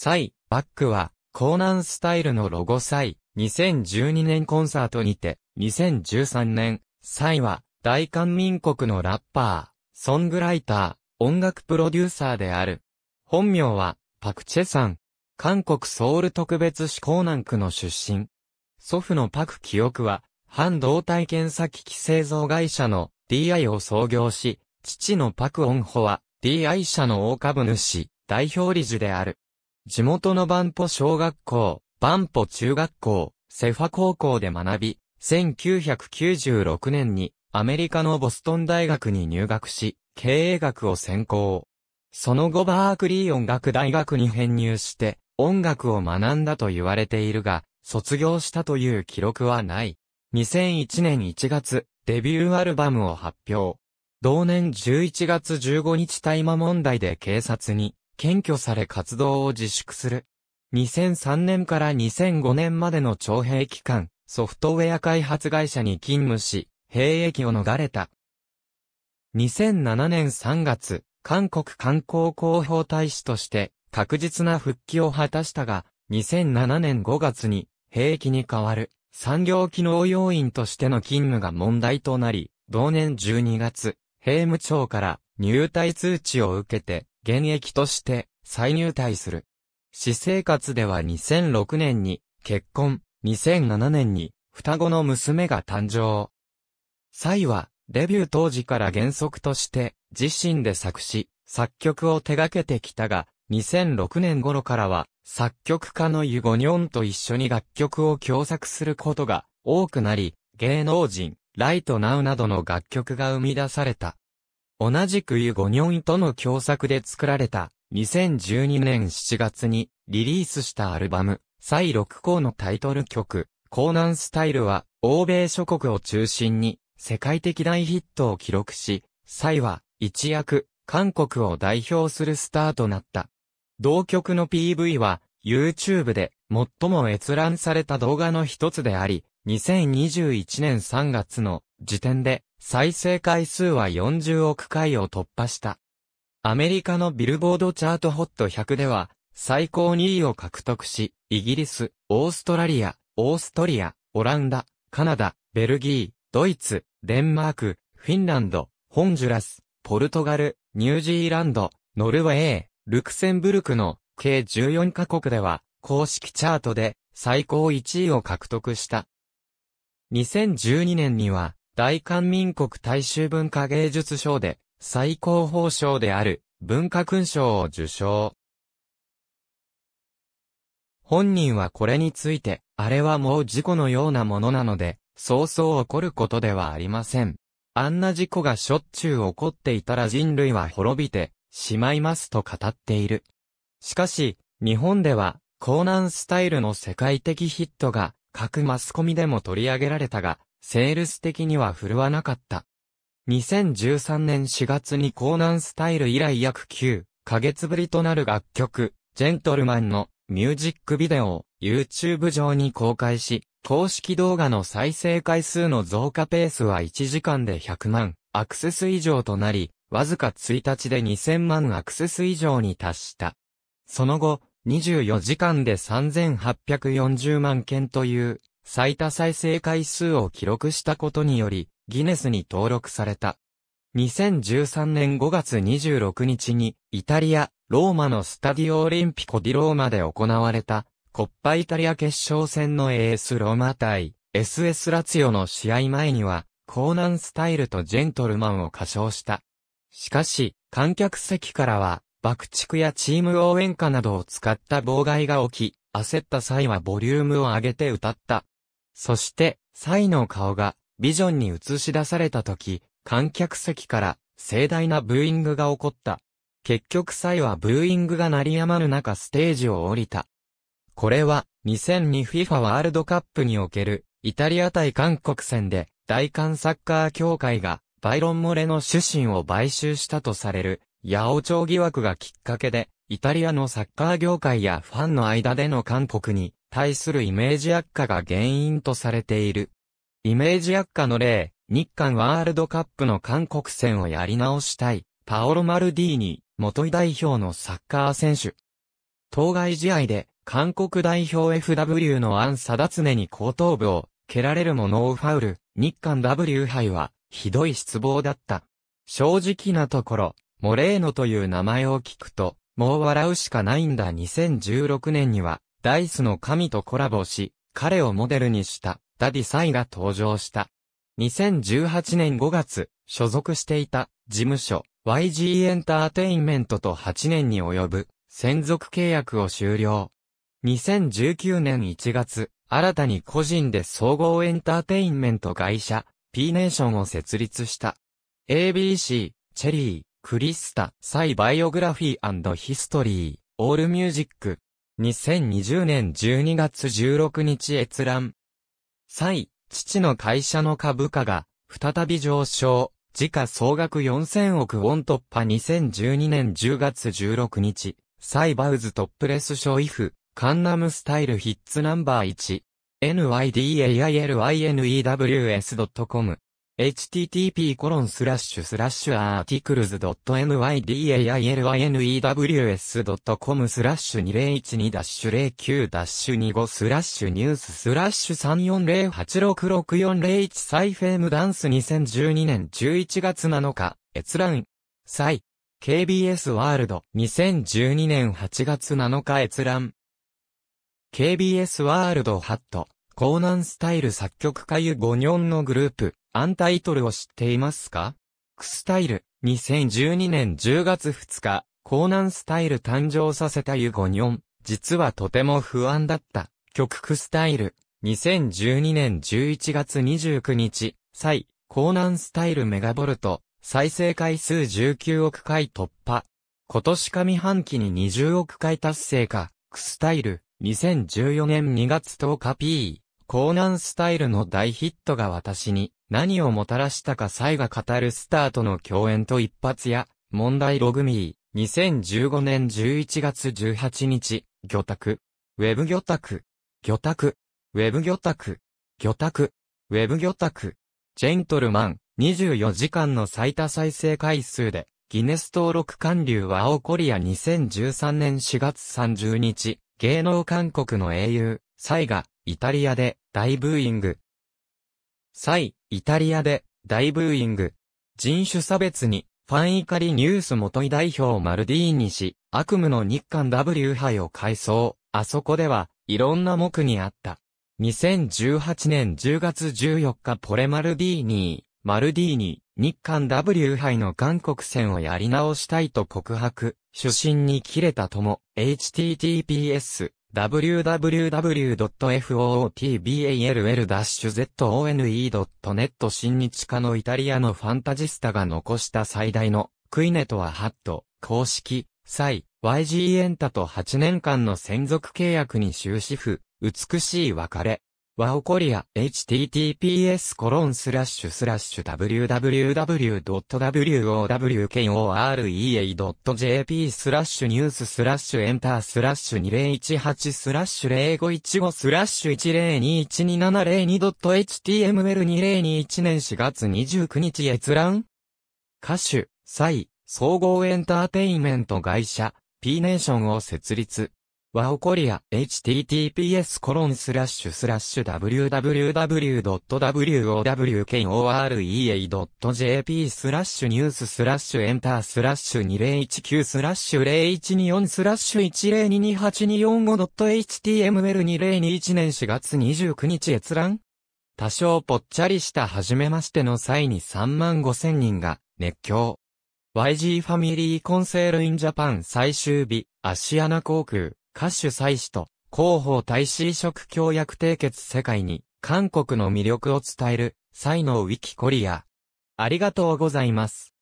サイ、バックは、コーナンスタイルのロゴサイ、2012年コンサートにて、2013年、サイは、大韓民国のラッパー、ソングライター、音楽プロデューサーである。本名は、パクチェさん。韓国ソウル特別市江南区の出身。祖父のパク記憶は、半導体検査機器製造会社の DI を創業し、父のパクオンホは DI 社の大株主、代表理事である。地元のバンポ小学校、バンポ中学校、セファ高校で学び、1996年にアメリカのボストン大学に入学し、経営学を専攻。その後バークリー音楽大学に編入して、音楽を学んだと言われているが、卒業したという記録はない。2001年1月、デビューアルバムを発表。同年11月15日大麻問題で警察に検挙され活動を自粛する。2003年から2005年までの徴兵期間、ソフトウェア開発会社に勤務し、兵役を逃れた。2007年3月、韓国観光広報大使として確実な復帰を果たしたが、2007年5月に兵役に代わる産業機能要員としての勤務が問題となり、同年12月、兵務庁から入隊通知を受けて現役として再入隊する。私生活では2006年に結婚、2007年に双子の娘が誕生。蔡はデビュー当時から原則として自身で作詞、作曲を手掛けてきたが、2006年頃からは作曲家のユゴニョンと一緒に楽曲を共作することが多くなり、芸能人、ライトナウなどの楽曲が生み出された。同じくユゴニョンとの共作で作られた、2012年7月にリリースしたアルバム、最6項のタイトル曲、コーナンスタイルは、欧米諸国を中心に、世界的大ヒットを記録し、サイは、一躍、韓国を代表するスターとなった。同曲の PV は、YouTube で最も閲覧された動画の一つであり、2021年3月の時点で再生回数は40億回を突破した。アメリカのビルボードチャートホット100では最高2位を獲得し、イギリス、オーストラリア、オーストリア、オランダ、カナダ、ベルギー、ドイツ、デンマーク、フィンランド、ホンジュラス、ポルトガル、ニュージーランド、ノルウェー、ルクセンブルクの計14カ国では公式チャートで最高1位を獲得した。2012年には、大韓民国大衆文化芸術賞で、最高褒賞である、文化勲章を受賞。本人はこれについて、あれはもう事故のようなものなので、そうそう起こることではありません。あんな事故がしょっちゅう起こっていたら人類は滅びてしまいますと語っている。しかし、日本では、ナ南スタイルの世界的ヒットが各マスコミでも取り上げられたが、セールス的には振るわなかった。2013年4月にコーナンスタイル以来約9ヶ月ぶりとなる楽曲、ジェントルマンのミュージックビデオを YouTube 上に公開し、公式動画の再生回数の増加ペースは1時間で100万アクセス以上となり、わずか1日で2000万アクセス以上に達した。その後、24時間で3840万件という最多再生回数を記録したことにより、ギネスに登録された。2013年5月26日に、イタリア、ローマのスタディオオリンピコディローマで行われた、コッパイタリア決勝戦の AS ローマ対 SS ラツィオの試合前には、コーナンスタイルとジェントルマンを歌唱した。しかし、観客席からは、爆竹やチーム応援歌などを使った妨害が起き、焦った際はボリュームを上げて歌った。そして、イの顔がビジョンに映し出された時、観客席から盛大なブーイングが起こった。結局際はブーイングが鳴りやまる中ステージを降りた。これは 2002FIFA ワールドカップにおけるイタリア対韓国戦で大韓サッカー協会がバイロン・モレの主審を買収したとされる八百長疑惑がきっかけで、イタリアのサッカー業界やファンの間での韓国に対するイメージ悪化が原因とされている。イメージ悪化の例、日韓ワールドカップの韓国戦をやり直したい、パオロ・マルディーニ、元代表のサッカー選手。当該試合で、韓国代表 FW のアン・サダツネに後頭部を蹴られるもノーファウル、日韓 W 杯は、ひどい失望だった。正直なところ、モレーノという名前を聞くと、もう笑うしかないんだ2016年には、ダイスの神とコラボし、彼をモデルにした、ダディサイが登場した。2018年5月、所属していた、事務所、YG エンターテインメントと8年に及ぶ、専属契約を終了。2019年1月、新たに個人で総合エンターテインメント会社、P ネーションを設立した。ABC、チェリー、クリスタ、サイバイオグラフィーヒストリー、オールミュージック。2020年12月16日閲覧。サイ、父の会社の株価が、再び上昇。時価総額4000億ウォン突破2012年10月16日。サイバウズトップレスショイフ、カンナムスタイルヒッツナンバー1。nydailynews.com http://articles.nydailines.com w スラッシュ2012-09-25スラッシュニューススラッシュ3408664001サイフェームダンス2012年11月7日閲覧サイ KBS ワールド2012年8月7日閲覧 KBS ワールドハットコーナンスタイル作曲家ユゴニョンのグループ、アンタイトルを知っていますかクスタイル、2012年10月2日、コーナンスタイル誕生させたユゴニョン、実はとても不安だった、曲クスタイル、2012年11月29日、コーナンスタイルメガボルト、再生回数19億回突破。今年上半期に20億回達成か、クスタイル、2014年2月10日 P。コーナンスタイルの大ヒットが私に何をもたらしたか才が語るスターとの共演と一発や、問題ログミー、2015年11月18日、魚拓、ウェブ魚拓、魚拓、ウェブ魚拓、魚拓、ウェブ魚拓、ジェントルマン、24時間の最多再生回数で、ギネス登録韓流は青コリア2013年4月30日、芸能韓国の英雄、サイが、イタリアで、大ブーイング。サイ、イタリアで、大ブーイング。人種差別に、ファン怒りニュース元井代表マルディーニ氏、悪夢の日韓 W 杯を改装。あそこでは、いろんな目にあった。2018年10月14日ポレマルディーニー、マルディーニー、日韓 W 杯の韓国戦をやり直したいと告白、主審に切れたとも、https、www.football-zone.net 新日課のイタリアのファンタジスタが残した最大のクイネとはハット、公式、イ YG エンタと8年間の専属契約に終止符、美しい別れ。ワオコリア、https コロンスラッシュスラッシュ www.wokore.jp スラッシュニューススラッシュエンタースラッシュ2018スラッシュ0515スラッシュ 102127002.html2021 年4月29日閲覧歌手、サイ、総合エンターテインメント会社、P ネーションを設立。ワオコリア https コロンスラッシュスラッシュ www.wokore.jp スラッシュニューススラッシュエンタースラッシュ2019スラッシュ0124スラッシュ 1022824.html2021 年4月29日閲覧多少ぽっちゃりした初めましての際に3万5千人が熱狂。YG ファミリーコンセールインジャパン最終日、アシアナ航空。歌手祭祀と広報大使移植協約締結世界に韓国の魅力を伝える才能ウィキコリア。ありがとうございます。